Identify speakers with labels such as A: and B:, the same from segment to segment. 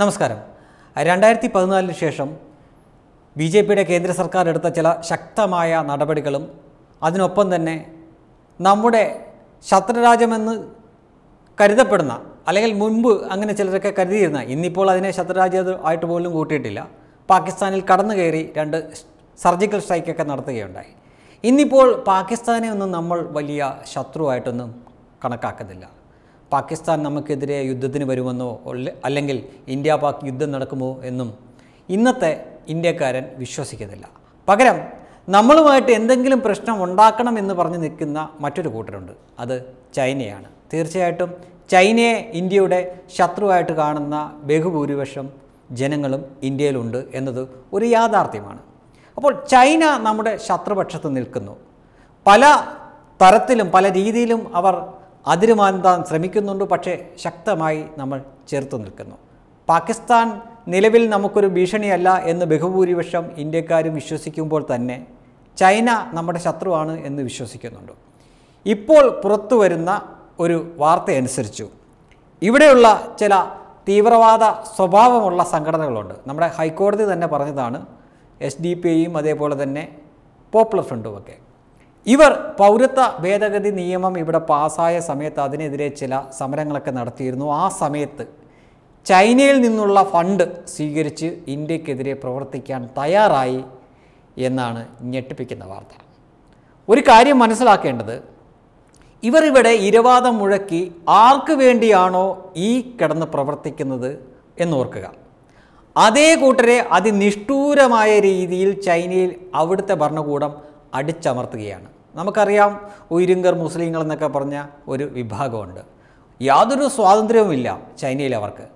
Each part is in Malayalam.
A: നമസ്കാരം രണ്ടായിരത്തി പതിനാലിന് ശേഷം ബി ജെ പിയുടെ കേന്ദ്ര സർക്കാർ എടുത്ത ചില ശക്തമായ നടപടികളും അതിനൊപ്പം തന്നെ നമ്മുടെ ശത്രുരാജ്യമെന്ന് കരുതപ്പെടുന്ന അല്ലെങ്കിൽ മുൻപ് അങ്ങനെ ചിലരൊക്കെ കരുതിയിരുന്ന ഇന്നിപ്പോൾ അതിനെ ആയിട്ട് പോലും കൂട്ടിയിട്ടില്ല പാകിസ്ഥാനിൽ കടന്നു കയറി രണ്ട് സർജിക്കൽ സ്ട്രൈക്കൊക്കെ നടത്തുകയുണ്ടായി ഇന്നിപ്പോൾ പാകിസ്ഥാനെ ഒന്നും നമ്മൾ വലിയ ശത്രുവായിട്ടൊന്നും കണക്കാക്കുന്നില്ല പാകിസ്ഥാൻ നമുക്കെതിരെ യുദ്ധത്തിന് വരുമെന്നോ അല്ലെങ്കിൽ ഇന്ത്യ പാക് യുദ്ധം നടക്കുമോ എന്നും ഇന്നത്തെ ഇന്ത്യക്കാരൻ വിശ്വസിക്കുന്നില്ല പകരം നമ്മളുമായിട്ട് എന്തെങ്കിലും പ്രശ്നം ഉണ്ടാക്കണം എന്ന് പറഞ്ഞ് നിൽക്കുന്ന മറ്റൊരു കൂട്ടരുണ്ട് അത് ചൈനയാണ് തീർച്ചയായിട്ടും ചൈനയെ ഇന്ത്യയുടെ ശത്രുവായിട്ട് കാണുന്ന ബഹുഭൂരിപക്ഷം ജനങ്ങളും ഇന്ത്യയിലുണ്ട് എന്നത് ഒരു യാഥാർത്ഥ്യമാണ് അപ്പോൾ ചൈന നമ്മുടെ ശത്രുപക്ഷത്ത് നിൽക്കുന്നു പല തരത്തിലും പല രീതിയിലും അവർ അതിരുമാന്താൻ ശ്രമിക്കുന്നുണ്ട് പക്ഷേ ശക്തമായി നമ്മൾ ചേർത്തു നിൽക്കുന്നു പാകിസ്ഥാൻ നിലവിൽ നമുക്കൊരു ഭീഷണിയല്ല എന്ന് ബഹുഭൂരിപക്ഷം ഇന്ത്യക്കാരും വിശ്വസിക്കുമ്പോൾ തന്നെ ചൈന നമ്മുടെ ശത്രുവാണ് എന്ന് വിശ്വസിക്കുന്നുണ്ട് ഇപ്പോൾ പുറത്തു വരുന്ന ഒരു വാർത്തയനുസരിച്ചു ഇവിടെയുള്ള ചില തീവ്രവാദ സ്വഭാവമുള്ള സംഘടനകളുണ്ട് നമ്മുടെ ഹൈക്കോടതി തന്നെ പറഞ്ഞതാണ് എസ് ഡി പി ഐയും അതേപോലെ തന്നെ പോപ്പുലർ ഫ്രണ്ടുമൊക്കെ ഇവർ പൗരത്വ ഭേദഗതി നിയമം ഇവിടെ പാസ്സായ സമയത്ത് അതിനെതിരെ ചില സമരങ്ങളൊക്കെ നടത്തിയിരുന്നു ആ സമയത്ത് ചൈനയിൽ നിന്നുള്ള ഫണ്ട് സ്വീകരിച്ച് ഇന്ത്യക്കെതിരെ പ്രവർത്തിക്കാൻ തയ്യാറായി എന്നാണ് ഞെട്ടിപ്പിക്കുന്ന വാർത്ത ഒരു കാര്യം മനസ്സിലാക്കേണ്ടത് ഇവർ ഇവിടെ ഇരവാദം മുഴക്കി ആർക്ക് വേണ്ടിയാണോ ഈ കിടന്ന് പ്രവർത്തിക്കുന്നത് എന്നോർക്കുക അതേ കൂട്ടരെ അതിനിഷ്ഠൂരമായ രീതിയിൽ ചൈനയിൽ അവിടുത്തെ ഭരണകൂടം അടിച്ചമർത്തുകയാണ് നമുക്കറിയാം ഉയരുങ്കർ മുസ്ലിങ്ങൾ എന്നൊക്കെ പറഞ്ഞ ഒരു വിഭാഗമുണ്ട് യാതൊരു സ്വാതന്ത്ര്യവുമില്ല ചൈനയിൽ അവർക്ക്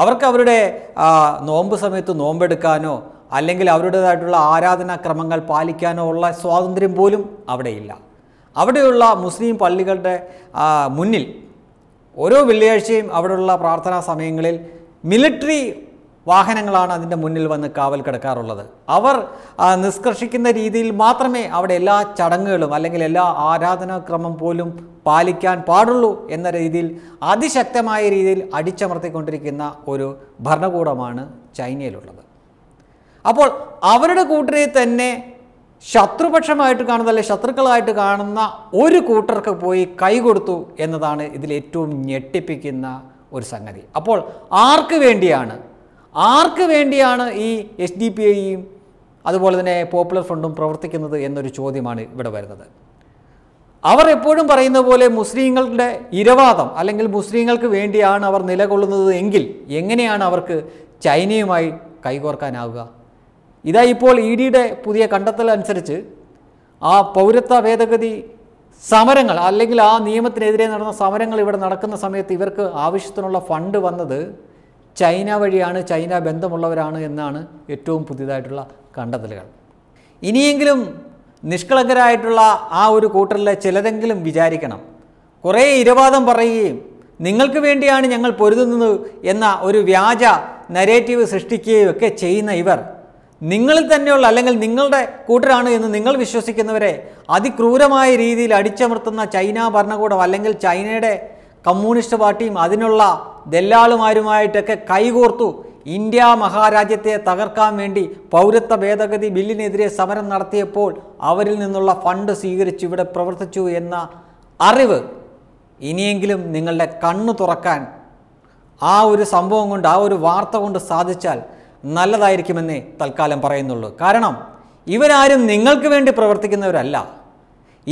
A: അവർക്ക് അവരുടെ നോമ്പ് സമയത്ത് നോമ്പെടുക്കാനോ അല്ലെങ്കിൽ അവരുടേതായിട്ടുള്ള ആരാധനാക്രമങ്ങൾ പാലിക്കാനോ ഉള്ള സ്വാതന്ത്ര്യം പോലും അവിടെയില്ല അവിടെയുള്ള മുസ്ലിം പള്ളികളുടെ മുന്നിൽ ഓരോ വെള്ളിയാഴ്ചയും അവിടെയുള്ള പ്രാർത്ഥനാ സമയങ്ങളിൽ മിലിറ്ററി വാഹനങ്ങളാണ് അതിൻ്റെ മുന്നിൽ വന്ന് കാവൽ കിടക്കാറുള്ളത് അവർ നിഷ്കർഷിക്കുന്ന രീതിയിൽ മാത്രമേ അവിടെ എല്ലാ ചടങ്ങുകളും അല്ലെങ്കിൽ എല്ലാ ആരാധനാക്രമം പോലും പാലിക്കാൻ പാടുള്ളൂ എന്ന രീതിയിൽ അതിശക്തമായ രീതിയിൽ അടിച്ചമർത്തിക്കൊണ്ടിരിക്കുന്ന ഒരു ഭരണകൂടമാണ് ചൈനയിലുള്ളത് അപ്പോൾ അവരുടെ കൂട്ടരെ തന്നെ ശത്രുപക്ഷമായിട്ട് കാണുന്ന അല്ലെ ശത്രുക്കളായിട്ട് കാണുന്ന ഒരു കൂട്ടർക്ക് പോയി കൈകൊടുത്തു എന്നതാണ് ഇതിൽ ഏറ്റവും ഞെട്ടിപ്പിക്കുന്ന ഒരു സംഗതി അപ്പോൾ ആർക്ക് വേണ്ടിയാണ് ആർക്ക് വേണ്ടിയാണ് ഈ എസ് ഡി പി ഐയും അതുപോലെ തന്നെ പോപ്പുലർ ഫ്രണ്ടും പ്രവർത്തിക്കുന്നത് എന്നൊരു ചോദ്യമാണ് ഇവിടെ വരുന്നത് അവർ എപ്പോഴും പറയുന്ന പോലെ മുസ്ലിങ്ങളുടെ ഇരവാദം അല്ലെങ്കിൽ മുസ്ലിങ്ങൾക്ക് വേണ്ടിയാണ് അവർ നിലകൊള്ളുന്നത് എങ്കിൽ എങ്ങനെയാണ് അവർക്ക് ചൈനയുമായി കൈകോർക്കാനാവുക ഇതാ ഇപ്പോൾ ഇ ഡിയുടെ പുതിയ കണ്ടെത്തൽ അനുസരിച്ച് ആ പൗരത്വ ഭേദഗതി സമരങ്ങൾ അല്ലെങ്കിൽ ആ നിയമത്തിനെതിരെ നടന്ന സമരങ്ങൾ ഇവിടെ നടക്കുന്ന സമയത്ത് ഇവർക്ക് ആവശ്യത്തിനുള്ള ഫണ്ട് വന്നത് ചൈന വഴിയാണ് ചൈന ബന്ധമുള്ളവരാണ് എന്നാണ് ഏറ്റവും പുതിയതായിട്ടുള്ള കണ്ടെത്തലുകൾ ഇനിയെങ്കിലും നിഷ്കളങ്കരായിട്ടുള്ള ആ ഒരു കൂട്ടറിലെ ചിലതെങ്കിലും വിചാരിക്കണം കുറേ ഇരവാദം പറയുകയും നിങ്ങൾക്ക് വേണ്ടിയാണ് ഞങ്ങൾ പൊരുതുന്നത് എന്ന ഒരു വ്യാജ നരേറ്റീവ് സൃഷ്ടിക്കുകയും ഒക്കെ ചെയ്യുന്ന ഇവർ നിങ്ങളിൽ തന്നെയുള്ള അല്ലെങ്കിൽ നിങ്ങളുടെ കൂട്ടരാണ് എന്ന് നിങ്ങൾ വിശ്വസിക്കുന്നവരെ അതിക്രൂരമായ രീതിയിൽ അടിച്ചമർത്തുന്ന ചൈന ഭരണകൂടം അല്ലെങ്കിൽ ചൈനയുടെ കമ്മ്യൂണിസ്റ്റ് പാർട്ടിയും അതിനുള്ള ദല്ലാളുമാരുമായിട്ടൊക്കെ കൈകോർത്തു ഇന്ത്യ മഹാരാജ്യത്തെ തകർക്കാൻ വേണ്ടി പൗരത്വ ഭേദഗതി ബില്ലിനെതിരെ സമരം നടത്തിയപ്പോൾ അവരിൽ നിന്നുള്ള ഫണ്ട് സ്വീകരിച്ച് ഇവിടെ പ്രവർത്തിച്ചു എന്ന അറിവ് ഇനിയെങ്കിലും നിങ്ങളുടെ കണ്ണു തുറക്കാൻ ആ ഒരു സംഭവം കൊണ്ട് ആ ഒരു വാർത്ത കൊണ്ട് സാധിച്ചാൽ നല്ലതായിരിക്കുമെന്നേ തൽക്കാലം പറയുന്നുള്ളൂ കാരണം ഇവരാരും നിങ്ങൾക്ക് വേണ്ടി പ്രവർത്തിക്കുന്നവരല്ല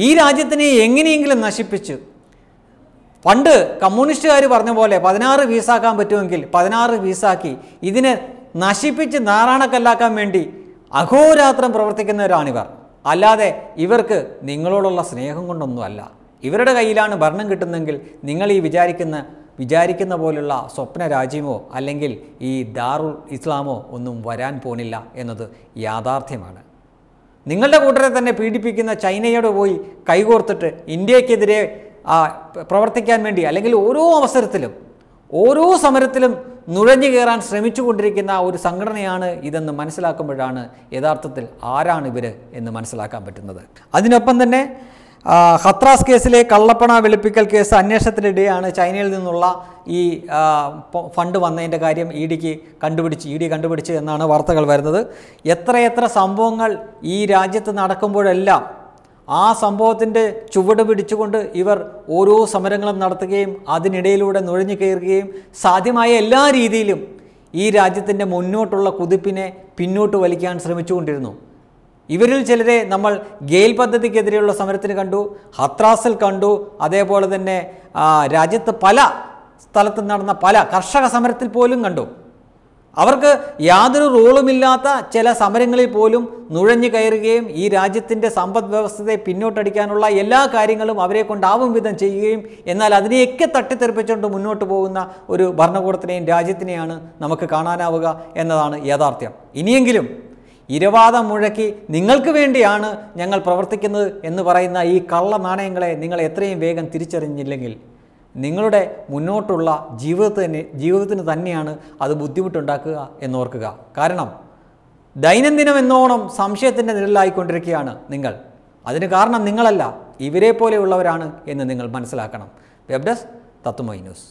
A: ഈ രാജ്യത്തിനെ എങ്ങനെയെങ്കിലും നശിപ്പിച്ച് പണ്ട് കമ്മ്യൂണിസ്റ്റുകാർ പറഞ്ഞ പോലെ പതിനാറ് ആക്കാൻ പറ്റുമെങ്കിൽ പതിനാറ് വീസാക്കി ഇതിനെ നശിപ്പിച്ച് നാറാണക്കല്ലാക്കാൻ വേണ്ടി അഹോരാത്രം പ്രവർത്തിക്കുന്നവരാണിവർ അല്ലാതെ ഇവർക്ക് നിങ്ങളോടുള്ള സ്നേഹം കൊണ്ടൊന്നുമല്ല ഇവരുടെ കയ്യിലാണ് ഭരണം കിട്ടുന്നതെങ്കിൽ നിങ്ങൾ ഈ വിചാരിക്കുന്ന വിചാരിക്കുന്ന പോലുള്ള സ്വപ്ന രാജ്യമോ അല്ലെങ്കിൽ ഈ ദാറുൽ ഇസ്ലാമോ ഒന്നും വരാൻ പോണില്ല എന്നത് യാഥാർത്ഥ്യമാണ് നിങ്ങളുടെ കൂട്ടരെ തന്നെ പീഡിപ്പിക്കുന്ന ചൈനയോട് പോയി കൈകോർത്തിട്ട് ഇന്ത്യക്കെതിരെ പ്രവർത്തിക്കാൻ വേണ്ടി അല്ലെങ്കിൽ ഓരോ അവസരത്തിലും ഓരോ സമരത്തിലും നുഴഞ്ഞു കയറാൻ ശ്രമിച്ചുകൊണ്ടിരിക്കുന്ന ഒരു സംഘടനയാണ് ഇതെന്ന് മനസ്സിലാക്കുമ്പോഴാണ് യഥാർത്ഥത്തിൽ ആരാണ് ഇവർ എന്ന് മനസ്സിലാക്കാൻ പറ്റുന്നത് അതിനൊപ്പം തന്നെ ഹത്രാസ് കേസിലെ കള്ളപ്പണ വെളുപ്പിക്കൽ കേസ് അന്വേഷണത്തിനിടെയാണ് ചൈനയിൽ നിന്നുള്ള ഈ ഫണ്ട് വന്നതിൻ്റെ കാര്യം ഇ ഡിക്ക് കണ്ടുപിടിച്ച് ഇ ഡി കണ്ടുപിടിച്ച് എന്നാണ് വാർത്തകൾ വരുന്നത് എത്രയെത്ര സംഭവങ്ങൾ ഈ രാജ്യത്ത് നടക്കുമ്പോഴെല്ലാം ആ സംഭവത്തിൻ്റെ ചുവട് പിടിച്ചുകൊണ്ട് ഇവർ ഓരോ സമരങ്ങളും നടത്തുകയും അതിനിടയിലൂടെ നുഴഞ്ഞു കയറുകയും സാധ്യമായ എല്ലാ രീതിയിലും ഈ രാജ്യത്തിൻ്റെ മുന്നോട്ടുള്ള കുതിപ്പിനെ പിന്നോട്ട് വലിക്കാൻ ശ്രമിച്ചുകൊണ്ടിരുന്നു ഇവരിൽ ചിലരെ നമ്മൾ ഗെയിൽ പദ്ധതിക്കെതിരെയുള്ള സമരത്തിന് കണ്ടു ഹത്രാസിൽ കണ്ടു അതേപോലെ തന്നെ രാജ്യത്ത് പല സ്ഥലത്ത് നടന്ന പല കർഷക സമരത്തിൽ പോലും കണ്ടു അവർക്ക് യാതൊരു റോളുമില്ലാത്ത ചില സമരങ്ങളിൽ പോലും നുഴഞ്ഞു കയറുകയും ഈ രാജ്യത്തിൻ്റെ സമ്പദ് വ്യവസ്ഥയെ പിന്നോട്ടടിക്കാനുള്ള എല്ലാ കാര്യങ്ങളും അവരെ കൊണ്ടാവും വിധം ചെയ്യുകയും എന്നാൽ അതിനെയൊക്കെ തട്ടിത്തെറിപ്പിച്ചുകൊണ്ട് മുന്നോട്ട് പോകുന്ന ഒരു ഭരണകൂടത്തിനെയും രാജ്യത്തിനെയാണ് നമുക്ക് കാണാനാവുക എന്നതാണ് യാഥാർത്ഥ്യം ഇനിയെങ്കിലും ഇരവാദം മുഴക്കി നിങ്ങൾക്ക് വേണ്ടിയാണ് ഞങ്ങൾ പ്രവർത്തിക്കുന്നത് എന്ന് പറയുന്ന ഈ കള്ള നാണയങ്ങളെ നിങ്ങൾ എത്രയും വേഗം തിരിച്ചറിഞ്ഞില്ലെങ്കിൽ നിങ്ങളുടെ മുന്നോട്ടുള്ള ജീവിതത്തിന് ജീവിതത്തിന് തന്നെയാണ് അത് ബുദ്ധിമുട്ടുണ്ടാക്കുക എന്നോർക്കുക കാരണം ദൈനംദിനം എന്നോണം സംശയത്തിൻ്റെ നിഴലായിക്കൊണ്ടിരിക്കുകയാണ് നിങ്ങൾ അതിന് കാരണം നിങ്ങളല്ല ഇവരെ പോലെയുള്ളവരാണ് എന്ന് നിങ്ങൾ മനസ്സിലാക്കണം വെബ് ഡെസ്ക് തത്വമൈ ന്യൂസ്